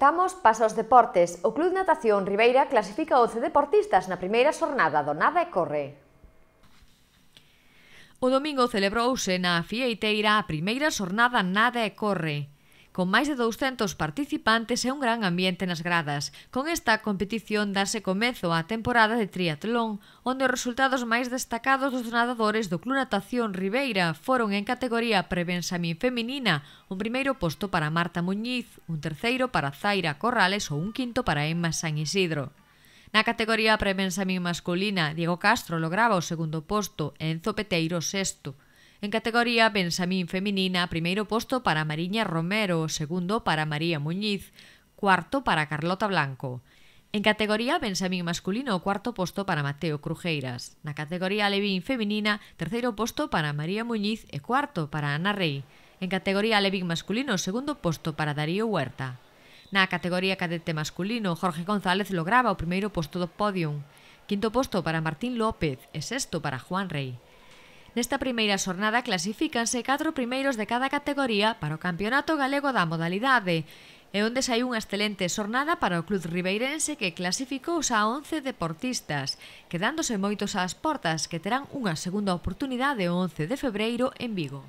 Estamos paso aos deportes. O Club Natación Ribeira clasifica 11 deportistas na primeira xornada do Nada e Corre. O domingo celebrouse na Fieiteira a primeira xornada Nada e Corre con máis de 200 participantes e un gran ambiente nas gradas. Con esta competición dase comezo á temporada de triatlón, onde os resultados máis destacados dos nadadores do Club Natación Ribeira foron en categoría prebensamín feminina, un primeiro posto para Marta Muñiz, un terceiro para Zaira Corrales ou un quinto para Emma San Isidro. Na categoría prebensamín masculina, Diego Castro lograba o segundo posto e Enzo Peteiro sexto. En categoría Benxamín feminina, primeiro posto para Mariña Romero, segundo para María Muñiz, cuarto para Carlota Blanco. En categoría Benxamín masculino, cuarto posto para Mateo Crujeiras. Na categoría Levín feminina, terceiro posto para María Muñiz e cuarto para Ana Rey. En categoría Levín masculino, segundo posto para Darío Huerta. Na categoría cadete masculino, Jorge González lograba o primeiro posto do podium. Quinto posto para Martín López e sexto para Juan Rey. Nesta primeira xornada clasifícanse catro primeiros de cada categoría para o Campeonato Galego da modalidade e onde saiu unha excelente xornada para o club ribeirense que clasificou xa 11 deportistas, quedándose moitos ás portas que terán unha segunda oportunidade o 11 de febreiro en Vigo.